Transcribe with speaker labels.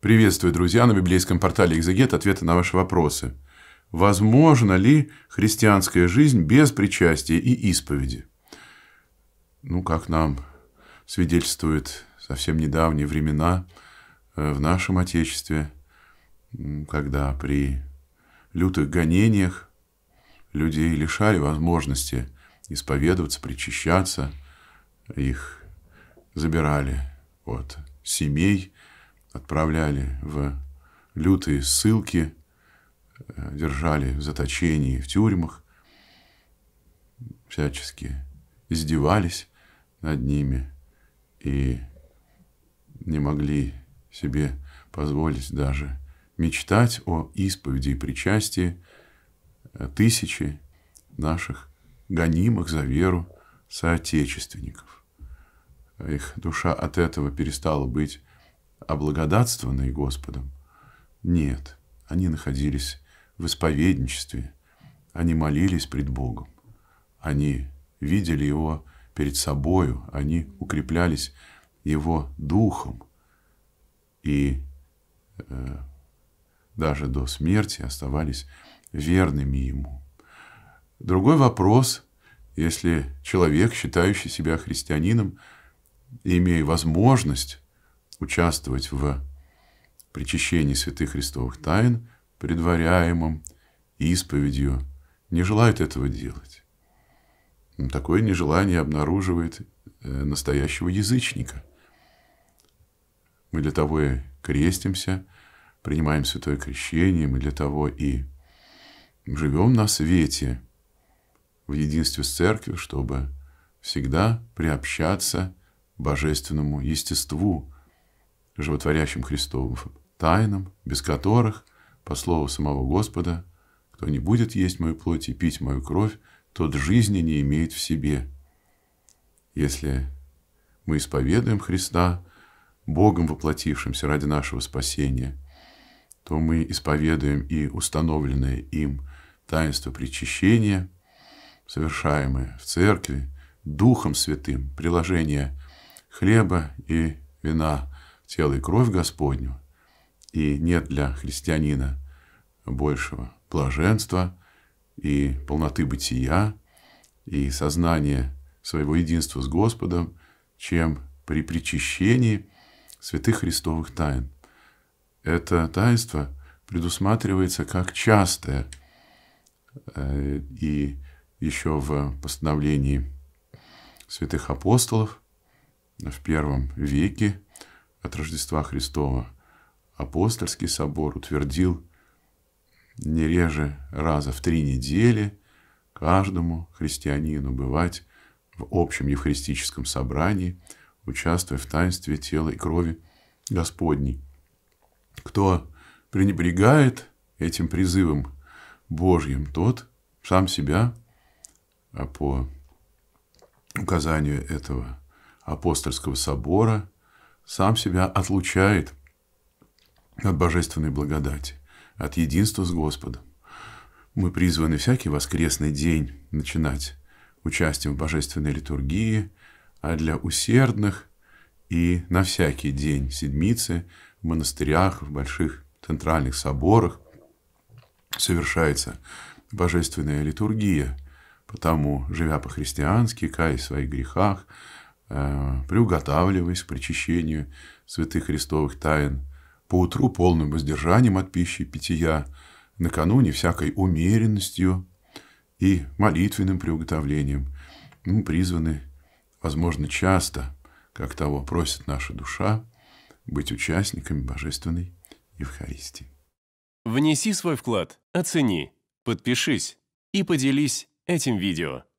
Speaker 1: Приветствую, друзья, на библейском портале «Экзегет» ответы на ваши вопросы. Возможно ли христианская жизнь без причастия и исповеди? Ну, как нам свидетельствуют совсем недавние времена э, в нашем Отечестве, когда при лютых гонениях людей лишали возможности исповедоваться, причащаться, их забирали от семей – отправляли в лютые ссылки, э, держали в заточении в тюрьмах, всячески издевались над ними и не могли себе позволить даже мечтать о исповеди и причастии э, тысячи наших гонимых за веру соотечественников. Их душа от этого перестала быть облагодатствованные Господом? Нет, они находились в исповедничестве, они молились пред Богом, они видели Его перед собою, они укреплялись Его духом и э, даже до смерти оставались верными Ему. Другой вопрос, если человек, считающий себя христианином, имея возможность участвовать в причащении святых христовых тайн, предваряемом исповедью, не желают этого делать. Ну, такое нежелание обнаруживает э, настоящего язычника. Мы для того и крестимся, принимаем святое крещение, мы для того и живем на свете, в единстве с церковью, чтобы всегда приобщаться к божественному естеству, животворящим Христовым тайнам, без которых, по слову самого Господа, кто не будет есть мою плоть и пить мою кровь, тот жизни не имеет в себе. Если мы исповедуем Христа, Богом воплотившимся ради нашего спасения, то мы исповедуем и установленное им таинство причащения, совершаемое в церкви, Духом Святым, приложение хлеба и вина – тело и кровь Господню, и нет для христианина большего блаженства и полноты бытия и сознания своего единства с Господом, чем при причащении святых христовых тайн. Это таинство предусматривается как частое, э, и еще в постановлении святых апостолов в первом веке от Рождества Христова апостольский собор утвердил не реже раза в три недели каждому христианину бывать в общем евхаристическом собрании, участвуя в таинстве тела и крови Господней. Кто пренебрегает этим призывом Божьим, тот сам себя, а по указанию этого апостольского собора – сам себя отлучает от божественной благодати, от единства с Господом. Мы призваны всякий воскресный день начинать участием в божественной литургии, а для усердных и на всякий день седмицы в монастырях, в больших центральных соборах совершается божественная литургия. Потому, живя по-христиански, каясь в своих грехах, Э, приуготавливаясь к причащению святых христовых тайн, поутру полным воздержанием от пищи и питья, накануне всякой умеренностью и молитвенным приуготовлением, мы ну, призваны, возможно, часто, как того просит наша душа, быть участниками Божественной Евхаристии. Внеси свой вклад, оцени, подпишись и поделись этим видео.